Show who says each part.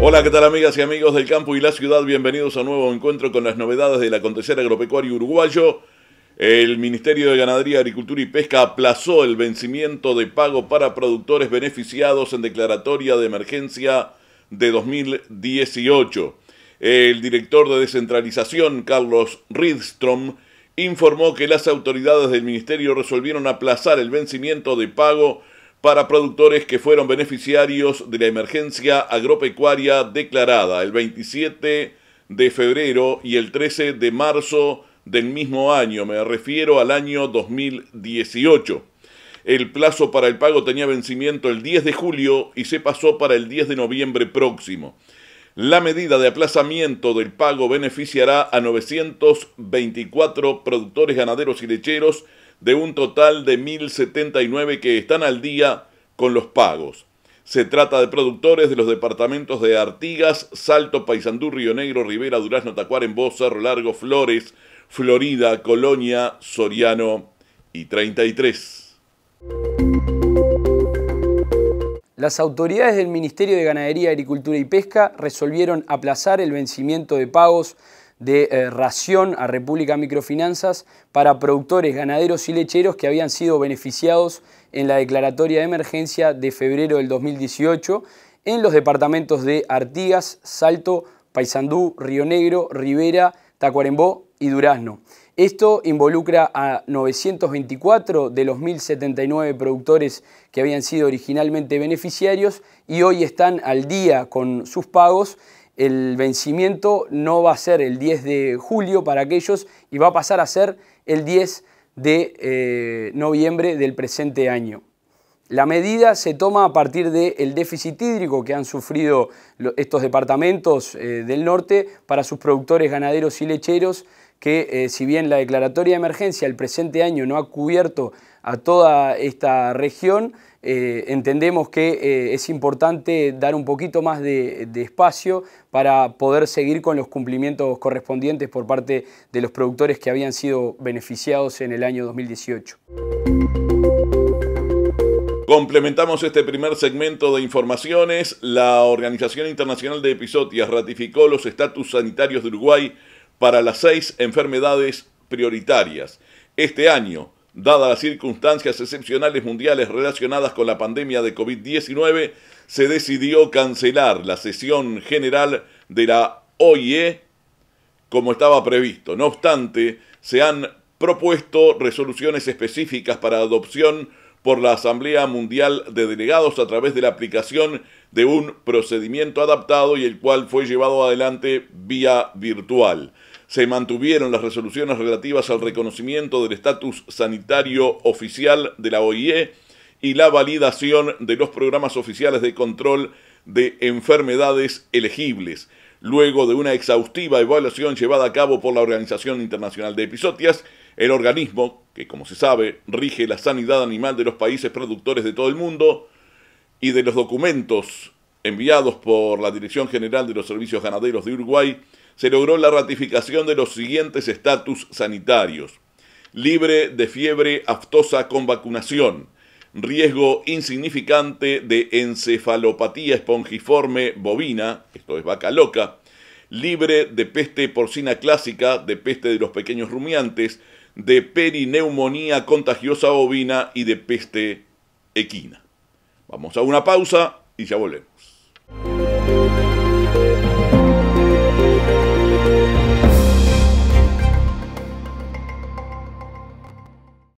Speaker 1: Hola, ¿qué tal amigas y amigos del campo y la ciudad? Bienvenidos a un nuevo encuentro con las novedades del acontecer agropecuario uruguayo. El Ministerio de Ganadería, Agricultura y Pesca aplazó el vencimiento de pago para productores beneficiados en declaratoria de emergencia de 2018. El director de descentralización, Carlos Ridstrom, informó que las autoridades del Ministerio resolvieron aplazar el vencimiento de pago para productores que fueron beneficiarios de la emergencia agropecuaria declarada el 27 de febrero y el 13 de marzo del mismo año, me refiero al año 2018. El plazo para el pago tenía vencimiento el 10 de julio y se pasó para el 10 de noviembre próximo. La medida de aplazamiento del pago beneficiará a 924 productores ganaderos y lecheros de un total de 1.079 que están al día con los pagos. Se trata de productores de los departamentos de Artigas, Salto, Paisandú, Río Negro, Rivera, Durazno, Tacuarembó, Cerro Largo, Flores, Florida, Colonia, Soriano y 33.
Speaker 2: Las autoridades del Ministerio de Ganadería, Agricultura y Pesca resolvieron aplazar el vencimiento de pagos de eh, ración a República Microfinanzas para productores, ganaderos y lecheros que habían sido beneficiados en la declaratoria de emergencia de febrero del 2018 en los departamentos de Artigas, Salto, Paysandú, Río Negro, Rivera, Tacuarembó y Durazno. Esto involucra a 924 de los 1.079 productores que habían sido originalmente beneficiarios y hoy están al día con sus pagos. El vencimiento no va a ser el 10 de julio para aquellos y va a pasar a ser el 10 de eh, noviembre del presente año. La medida se toma a partir del déficit hídrico que han sufrido estos departamentos eh, del norte para sus productores ganaderos y lecheros que eh, si bien la declaratoria de emergencia el presente año no ha cubierto a toda esta región, eh, entendemos que eh, es importante dar un poquito más de, espacio para poder seguir con los cumplimientos correspondientes por parte de los productores que habían sido beneficiados en el año 2018.
Speaker 1: Complementamos este primer segmento de informaciones. La Organización Internacional de Episodias ratificó los estatus sanitarios de Uruguay para las seis enfermedades prioritarias. Este año, dadas las circunstancias excepcionales mundiales relacionadas con la pandemia de COVID-19, se decidió cancelar la sesión general de la OIE como estaba previsto. No obstante, se han propuesto resoluciones específicas para adopción por la Asamblea Mundial de Delegados a través de la aplicación de un procedimiento adaptado y el cual fue llevado adelante vía virtual. Se mantuvieron las resoluciones relativas al reconocimiento del estatus sanitario oficial de la OIE y la validación de los programas oficiales de control de enfermedades elegibles, luego de una exhaustiva evaluación llevada a cabo por la Organización Internacional de Episodias, el organismo, que como se sabe, rige la sanidad animal de los países productores de todo el mundo y de los documentos enviados por la Dirección General de los Servicios Ganaderos de Uruguay, se logró la ratificación de los siguientes estatus sanitarios. Libre de fiebre aftosa con vacunación. Riesgo insignificante de encefalopatía espongiforme bovina, esto es vaca loca. Libre de peste porcina clásica, de peste de los pequeños rumiantes, de perineumonía contagiosa bovina y de peste equina. Vamos a una pausa y ya volvemos.